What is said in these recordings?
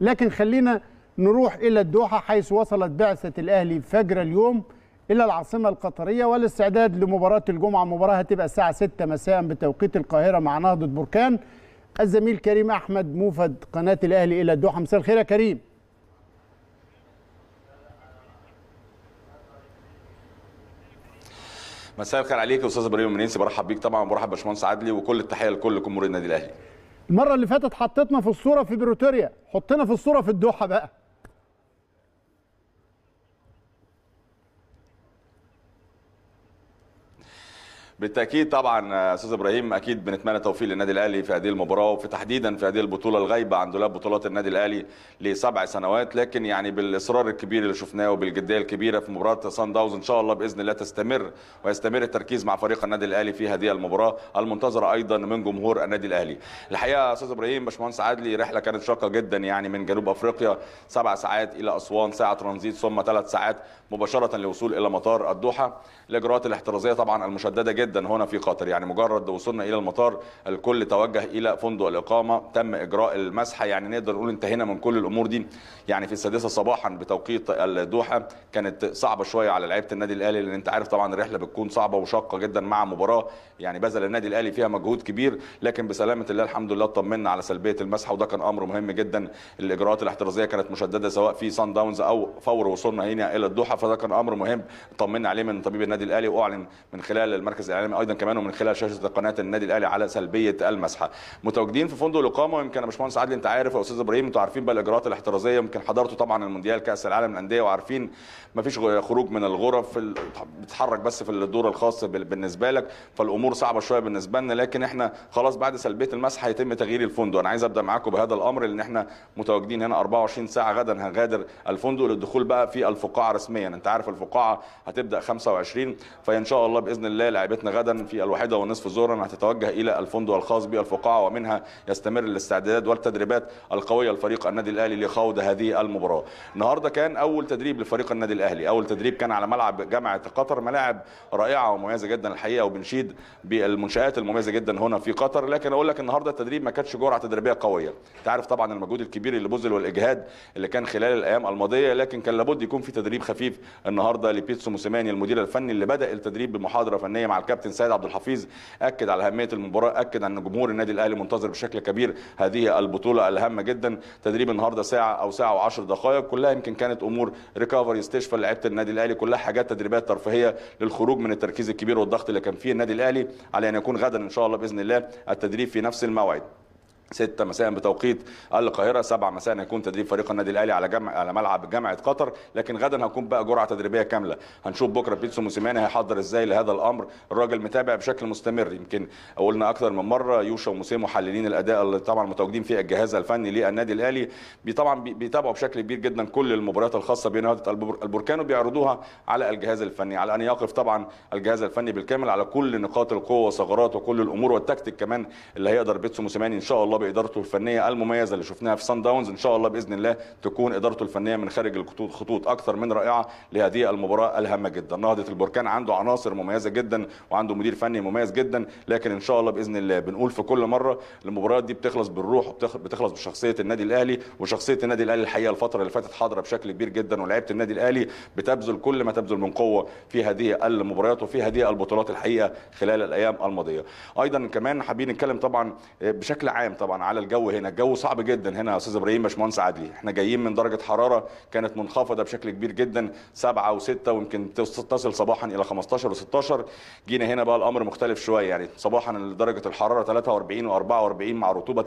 لكن خلينا نروح إلى الدوحة حيث وصلت بعثة الأهلي فجر اليوم إلى العاصمة القطرية والاستعداد لمباراة الجمعة مباراة هتبقى الساعة 6 مساء بتوقيت القاهرة مع نهضة بركان الزميل كريم أحمد موفد قناة الأهلي إلى الدوحة مساء الخير يا كريم مساء الخير عليك يا استاذ ابراهيم المنيسي برحب بيك طبعا وبرحب باشمهندس عدلي وكل التحيه لكل جمهور النادي الاهلي المره اللي فاتت حطيتنا في الصوره في بريتوريا حطنا في الصوره في الدوحه بقى بالتاكيد طبعا آه، استاذ ابراهيم اكيد بنتمنى توفيق للنادي الاهلي في هذه المباراه وفي تحديدا في هذه البطوله الغايبه عن دولاب بطولات النادي الاهلي لسبع سنوات لكن يعني بالاصرار الكبير اللي شفناه وبالجديه الكبيره في مباراه سان داونز ان شاء الله باذن الله تستمر ويستمر التركيز مع فريق النادي الاهلي في هذه المباراه المنتظره ايضا من جمهور النادي الاهلي. الحقيقه استاذ ابراهيم باشمهندس عادلي رحله كانت شاقه جدا يعني من جنوب افريقيا سبع ساعات الى اسوان ساعه ترانزيت ثم ثلاث ساعات مباشره للوصول الى مطار الدوحه الاجراءات الاحترازيه طبعا المشدده جدا جدا هنا في قطر يعني مجرد وصلنا الى المطار الكل توجه الى فندق الاقامه تم اجراء المسحه يعني نقدر نقول انتهينا من كل الامور دي يعني في السادسه صباحا بتوقيت الدوحه كانت صعبه شويه على لعيبه النادي الاهلي لان انت عارف طبعا الرحله بتكون صعبه وشاقه جدا مع مباراه يعني بذل النادي الاهلي فيها مجهود كبير لكن بسلامه الله الحمد لله اطمنا على سلبيه المسحه وده كان امر مهم جدا الاجراءات الاحترازيه كانت مشدده سواء في سان داونز او فور وصولنا هنا الى الدوحه فده كان امر مهم اطمنا عليه من طبيب النادي الاهلي واعلن من خلال المركز الاعلامي ايضا كمان ومن خلال شاشه قناه النادي الاهلي على سلبيه المسحه متواجدين في فندق الاقامه ويمكن يا باشمهندس عادل انت عارف يا استاذ ابراهيم انتوا عارفين بقى الاجراءات الاحترازيه يمكن حضرتوا طبعا المونديال كاس العالم للانديه وعارفين مفيش خروج من الغرف بتتحرك بس في الدور الخاص بالنسبه لك فالامور صعبه شويه بالنسبه لنا لكن احنا خلاص بعد سلبيه المسح هيتم تغيير الفندق انا عايز ابدا معاكم بهذا الامر لان احنا متواجدين هنا 24 ساعه غدا هنغادر الفندق للدخول بقى في الفقاعه رسميا انت عارف الفقاعه هتبدا 25 فان شاء الله باذن الله لعيبتنا غدا في الواحدة ونصف ظهرا هتتوجه إلى الفندق الخاص بالفقاعة ومنها يستمر الاستعداد والتدريبات القوية لفريق النادي الأهلي لخوض هذه المباراة النهاردة كان أول تدريب لفريق النادي الأهلي أول تدريب كان على ملعب جامعة قطر ملاعب رائعة ومميزة جدا الحقيقة وبنشيد بالمنشآت المميزة جدا هنا في قطر لكن أقول لك النهاردة التدريب ما كانتش جرعة تدريبية قوية تعرف طبعا المجهود الكبير اللي بذل والإجهاد اللي كان خلال الأيام الماضية لكن كان لابد يكون في تدريب خفيف النهارده لبيتسو موسيماني المدير الفني اللي بدأ التدريب بمحاضرة فنية مع الكابتن الكابتن سيد عبد الحفيظ اكد على اهميه المباراه اكد ان جمهور النادي الاهلي منتظر بشكل كبير هذه البطوله الهامه جدا تدريب النهارده ساعه او ساعه و10 دقائق كلها يمكن كانت امور ريكفري استشفى لعيبه النادي الاهلي كلها حاجات تدريبات ترفيهيه للخروج من التركيز الكبير والضغط اللي كان فيه النادي الاهلي على ان يكون غدا ان شاء الله باذن الله التدريب في نفس الموعد ستة مساء بتوقيت القاهرة سبعة مساء هيكون تدريب فريق النادي الأهلي على جمع على ملعب جامعة قطر لكن غدا هكون بقى جرعة تدريبية كاملة هنشوف بكرة بيتسو موسيماني هيحضر ازاي لهذا الأمر الراجل متابع بشكل مستمر يمكن قلنا أكثر من مرة يوشا وموسيم محللين الأداء اللي طبعا متواجدين في الجهاز الفني للنادي الأهلي طبعا بيتابعوا بشكل كبير جدا كل المباريات الخاصة بنادي البركان وبيعرضوها على الجهاز الفني على أن يقف طبعا الجهاز الفني بالكامل على كل نقاط القوة وثغرات وكل الأمور والتكتيك كمان اللي هيقدر بيتسو موسيماني إن شاء الله بادارته الفنيه المميزه اللي شفناها في سان داونز ان شاء الله باذن الله تكون ادارته الفنيه من خارج الخطوط خطوط اكثر من رائعه لهذه المباراه الهامه جدا نهضه البركان عنده عناصر مميزه جدا وعنده مدير فني مميز جدا لكن ان شاء الله باذن الله بنقول في كل مره المباريات دي بتخلص بالروح وبتخلص بشخصيه النادي الاهلي وشخصيه النادي الاهلي الحقيقه الفتره اللي فاتت حاضره بشكل كبير جدا ولعيبه النادي الاهلي بتبذل كل ما تبذل من قوه في هذه المباريات وفي هذه البطولات الحقيقه خلال الايام الماضيه ايضا كمان حابين نتكلم طبعا بشكل عام طبعا طبعا على الجو هنا الجو صعب جدا هنا يا استاذ ابراهيم باشمهندس عادلي احنا جايين من درجه حراره كانت منخفضه بشكل كبير جدا 7 و6 ويمكن تصل صباحا الى 15 و16 جينا هنا بقى الامر مختلف شويه يعني صباحا درجه الحراره 43 و44 مع رطوبه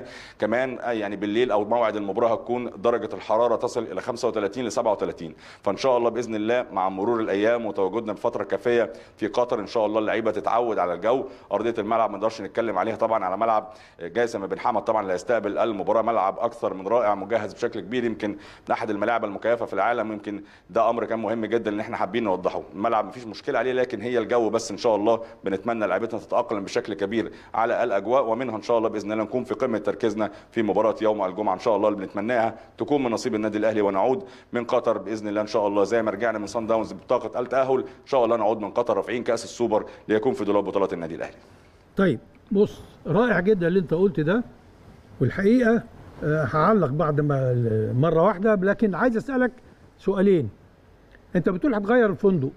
80% كمان آه، يعني بالليل او موعد المباراه هتكون درجه الحراره تصل الى 35 ل 37 فان شاء الله باذن الله مع مرور الايام وتواجدنا بفتره كافيه في قطر ان شاء الله اللعيبه تتعود على الجو ارضيه الملعب ما نقدرش نتكلم عليها طبعا على ملعب آه، جاي حازم بن حمد طبعا اللي هيستقبل المباراه ملعب اكثر من رائع مجهز بشكل كبير يمكن من احد الملاعب المكيفه في العالم يمكن ده امر كان مهم جدا ان احنا حابين نوضحه الملعب مفيش مشكله عليه لكن هي الجو بس ان شاء الله بنتمنى لعيبتنا تتاقلم بشكل كبير على الاجواء ومنها ان شاء الله باذن الله نكون في قمه تركيزنا في مباراه يوم الجمعه ان شاء الله اللي بنتمناها تكون من نصيب النادي الاهلي ونعود من قطر باذن الله ان شاء الله زي ما رجعنا من صن داونز بطاقه التاهل ان شاء الله نعود من قطر رافعين كاس السوبر ليكون في دولاب بطولات النادي الاهلي طيب بص رائع جدا اللي انت قلت ده والحقيقه آه، هعلق بعد ما مره واحده لكن عايز اسالك سؤالين انت بتقول هتغير الفندق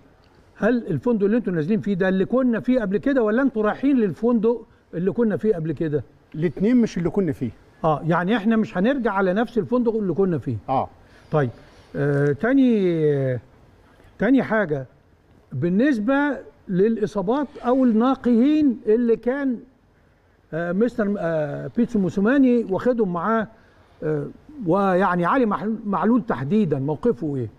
هل الفندق اللي انتوا نازلين فيه ده اللي كنا فيه قبل كده ولا انتوا رايحين للفندق اللي كنا فيه قبل كده الاثنين مش اللي كنا فيه اه يعني احنا مش هنرجع على نفس الفندق اللي كنا فيه اه طيب آه تاني تاني حاجه بالنسبه للاصابات او الناقهين اللي كان آه، مستر آه، بيتسو موسوماني واخدهم معاه آه، ويعني علي معلول تحديدا موقفه ايه؟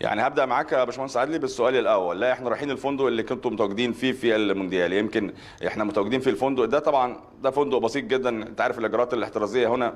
يعني هبدا معاك يا باشمهندس عدلي بالسؤال الاول لا احنا رايحين الفندق اللي كنتم متواجدين فيه في المونديال يمكن احنا متواجدين في الفندق ده طبعا ده فندق بسيط جدا انت عارف الاجراءات الاحترازيه هنا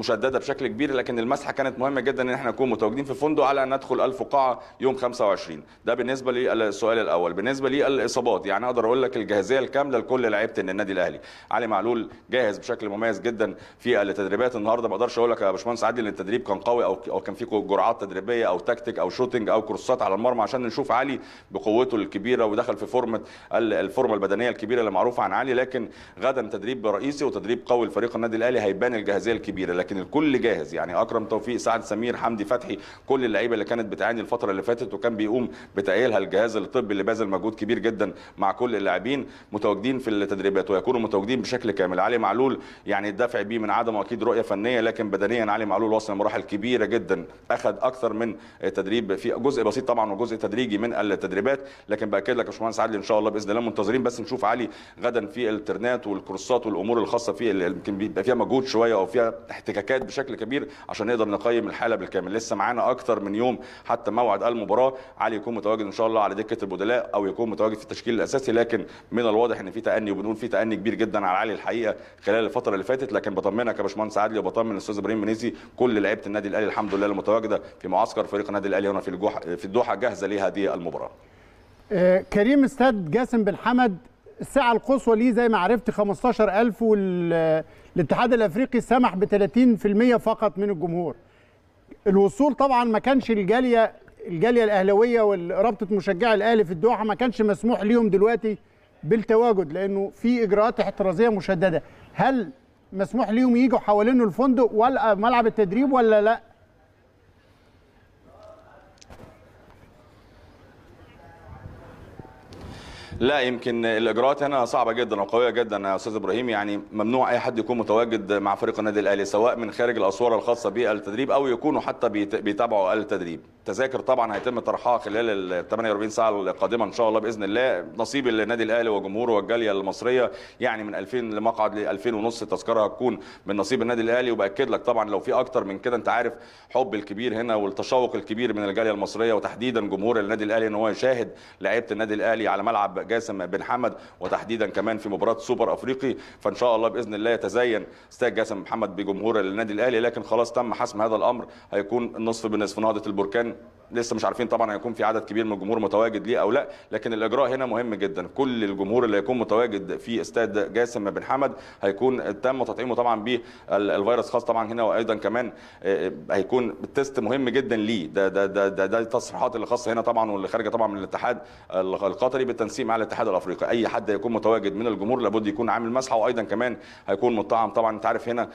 مشدده بشكل كبير لكن المسحه كانت مهمه جدا ان احنا نكون متواجدين في فندق على ان ندخل الفقاعه قاعه يوم 25 ده بالنسبه للسؤال الاول بالنسبه للاصابات يعني اقدر اقول لك الجاهزيه الكامله لكل لعيبه النادي الاهلي علي معلول جاهز بشكل مميز جدا في التدريبات النهارده ما اقدرش اقول لك يا باشمهندس عادل ان التدريب كان قوي او او كان في جرعات تدريبيه او تكتيك او شوتنج او كورسات على المرمى عشان نشوف علي بقوته الكبيره ودخل في فورمه الفورمه البدنيه الكبيره اللي معروفه عن علي لكن غدا تدريب رئيسي وتدريب قوي لفريق النادي الاهلي هيبان الجاهزيه الكبيره لكن لكن الكل جاهز يعني اكرم توفيق سعد سمير حمدي فتحي كل اللعيبه اللي كانت بتعاني الفتره اللي فاتت وكان بيقوم بتاهيلها الجهاز الطبي اللي باذل مجهود كبير جدا مع كل اللاعبين متواجدين في التدريبات ويكونوا متواجدين بشكل كامل علي معلول يعني الدفع بيه من عدمه اكيد رؤيه فنيه لكن بدنيا علي معلول وصل لمراحل كبيره جدا اخذ اكثر من تدريب في جزء بسيط طبعا وجزء تدريجي من التدريبات لكن باكد لك يا باشمهندس عادل ان شاء الله باذن الله منتظرين بس نشوف علي غدا في الترنات والكورسات والامور الخاصه فيه اللي يمكن بيبقى فيها مجهود شويه او فيها الاحتكاكات بشكل كبير عشان نقدر نقيم الحاله بالكامل لسه معانا اكتر من يوم حتى موعد المباراه علي يكون متواجد ان شاء الله على دكه البدلاء او يكون متواجد في التشكيل الاساسي لكن من الواضح ان في تاني وبنقول في تاني كبير جدا على علي الحقيقه خلال الفتره اللي فاتت لكن بطمنك يا باشمهندس عادلي وبطمن الاستاذ ابراهيم منيزي كل لعيبه النادي الاهلي الحمد لله المتواجده في معسكر فريق النادي الاهلي هنا في الجوح في الدوحه جاهزه لهذه المباراه آه، كريم استاد جاسم بن حمد الساعه القصوى ليه زي ما عرفت 15000 والاتحاد الافريقي سمح ب 30% فقط من الجمهور الوصول طبعا ما كانش الجاليه الجاليه الاهلاويه ورابطه مشجعي الاهلي في الدوحه ما كانش مسموح ليهم دلوقتي بالتواجد لانه في اجراءات احترازيه مشدده هل مسموح ليهم يجوا حوالين الفندق ولا ملعب التدريب ولا لا لا يمكن الاجراءات هنا صعبه جدا وقويه جدا يا استاذ ابراهيم يعني ممنوع اي حد يكون متواجد مع فريق النادي الاهلي سواء من خارج الاسوار الخاصه بالتدريب او يكونوا حتى بيتابعوا التدريب تذاكر طبعا هيتم طرحها خلال ال 48 ساعه القادمه ان شاء الله باذن الله نصيب النادي الاهلي وجمهوره والجاليه المصريه يعني من 2000 لمقعد ل 2000 ونص تذكره هتكون من نصيب النادي الاهلي وباكد لك طبعا لو في اكتر من كده انت عارف حب الكبير هنا والتشوق الكبير من الجاليه المصريه وتحديدا جمهور النادي الاهلي ان هو يشاهد لعيبه النادي الاهلي على ملعب جاسم بن حمد وتحديدا كمان في مباراه سوبر افريقي فان شاء الله باذن الله يتزين استاد جاسم محمد بجمهور النادي الاهلي لكن خلاص تم حسم هذا الامر هيكون النصف بنصف نهضه البركان لسه مش عارفين طبعا هيكون في عدد كبير من الجمهور متواجد ليه او لا لكن الاجراء هنا مهم جدا كل الجمهور اللي هيكون متواجد في استاد جاسم بن حمد هيكون تم تطعيمه طبعا بالفيروس خاص طبعا هنا وايضا كمان آه، آه، هيكون التست مهم جدا ليه ده ده ده ده, ده التصريحات اللي خاصه هنا طبعا واللي خارجه طبعا من الاتحاد القطري بالتنسيق مع الاتحاد الافريقي اي حد هيكون متواجد من الجمهور لابد يكون عامل مسحه وايضا كمان هيكون مطعم طبعا انت عارف هنا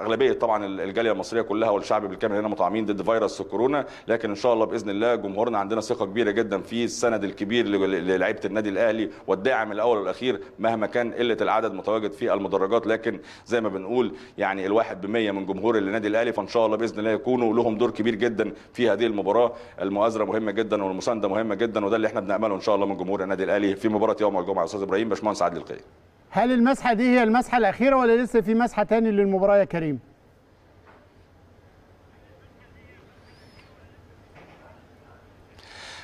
اغلبيه طبعا الجاليه المصريه كلها والشعب بالكامل هنا مطعمين ضد فيروس كورونا لكن ان شاء الله باذن الله جمهورنا عندنا ثقه كبيره جدا في السند الكبير للعيبه النادي الاهلي والداعم الاول والاخير مهما كان قله العدد متواجد في المدرجات لكن زي ما بنقول يعني الواحد ب من جمهور النادي الاهلي فان شاء الله باذن الله يكونوا لهم دور كبير جدا في هذه المباراه المؤازره مهمه جدا والمسانده مهمه جدا وده اللي احنا بنعمله ان شاء الله من جمهور النادي الاهلي في مباراه يوم الجمعه استاذ ابراهيم باشمهندس عادل القيم هل المسحه دي هي المسحه الاخيره ولا لسه في مسحه تاني للمباراه يا كريم؟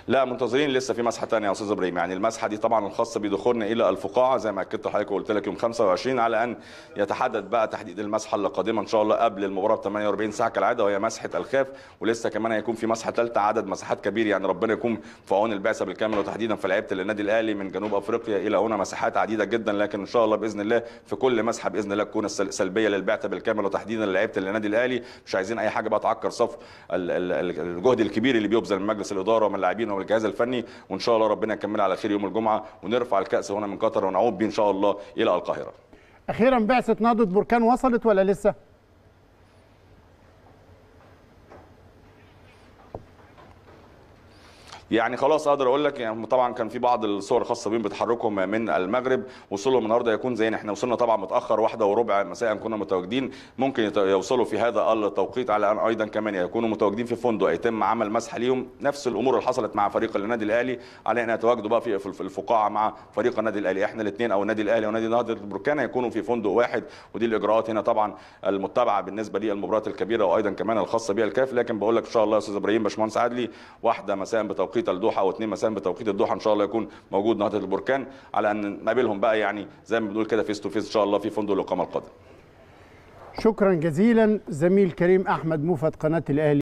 لا منتظرين لسه في مسحه ثانيه يا استاذ ابراهيم يعني المسحه دي طبعا الخاصه بدخولنا الى الفقاعه زي ما اكدت لحضرتك وقلت لك يوم 25 على ان يتحدد بقى تحديد المسحه القادمه ان شاء الله قبل المباراه ب 48 ساعه كالعاده وهي مسحه الخاف ولسه كمان هيكون في مسحه ثالثه عدد مساحات كبير يعني ربنا يكون في عون البعثه بالكامل وتحديدا في لعيبه النادي الاهلي من جنوب افريقيا الى هنا مساحات عديده جدا لكن ان شاء الله باذن الله في كل مسحه باذن الله تكون سلبيه للبعثه بالكامل وتحديدا لعيبه النادي الاهلي مش عايزين اي حاجه بقى تعكر صف الجهد الكبير اللي بيبذل من مجلس الاداره ومن اللاعبين والجهاز الفني وان شاء الله ربنا يكمل على خير يوم الجمعه ونرفع الكاس هنا من قطر ونعود بيه ان شاء الله الى القاهره اخيرا بعثه نهضه بركان وصلت ولا لسه يعني خلاص اقدر اقول لك يعني طبعا كان في بعض الصور الخاصه بهم بتحركهم من المغرب وصولهم النهارده يكون زينا احنا وصلنا طبعا متاخر واحدة وربع مساء كنا متواجدين ممكن يوصلوا في هذا التوقيت على ان ايضا كمان يكونوا متواجدين في فندق يتم عمل مسح ليهم نفس الامور اللي حصلت مع فريق النادي الاهلي على ان يتواجدوا بقى في الفقاعه مع فريق النادي الاهلي احنا الاثنين او النادي الاهلي ونادي نهضه البركان هيكونوا في فندق واحد ودي الاجراءات هنا طبعا المتبعه بالنسبه للمباريات الكبيره وايضا كمان الخاصه بها الكاف لكن بقول لك ان شاء الله يا استاذ ابراهيم باشمهندس عادلي واحدة مساء بتوقيت بتوقيت الدوحه او اثنين مساء بتوقيت الدوحه ان شاء الله يكون موجود نهضه البركان على ان نقابلهم بقى يعني زي ما بنقول كده فيس تو فيس ان شاء الله في فندق الاقامه القادم شكرا جزيلا زميل كريم احمد موفد قناه الاهلي